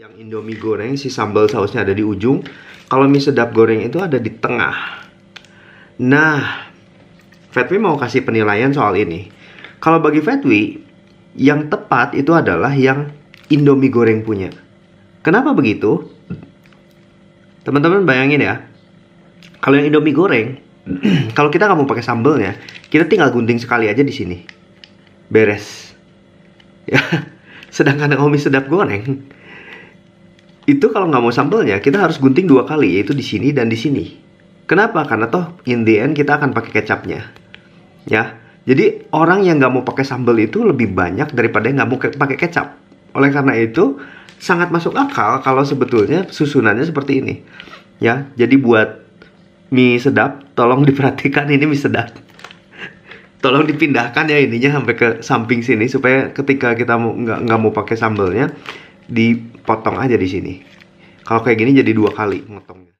yang indomie goreng si sambal sausnya ada di ujung kalau mie sedap goreng itu ada di tengah nah Fatwi mau kasih penilaian soal ini kalau bagi Fatwi, yang tepat itu adalah yang indomie goreng punya kenapa begitu teman-teman bayangin ya kalau yang indomie goreng kalau kita nggak mau pakai sambalnya, kita tinggal gunting sekali aja di sini beres ya sedangkan yang sedap goreng itu kalau nggak mau sambelnya kita harus gunting dua kali yaitu di sini dan di sini kenapa karena toh in the end kita akan pakai kecapnya ya jadi orang yang nggak mau pakai sambel itu lebih banyak daripada yang nggak mau pakai kecap oleh karena itu sangat masuk akal kalau sebetulnya susunannya seperti ini ya jadi buat mie sedap tolong diperhatikan ini mie sedap tolong dipindahkan ya ininya sampai ke samping sini supaya ketika kita nggak nggak mau pakai sambelnya dipotong aja di sini. Kalau kayak gini jadi dua kali ngotongnya.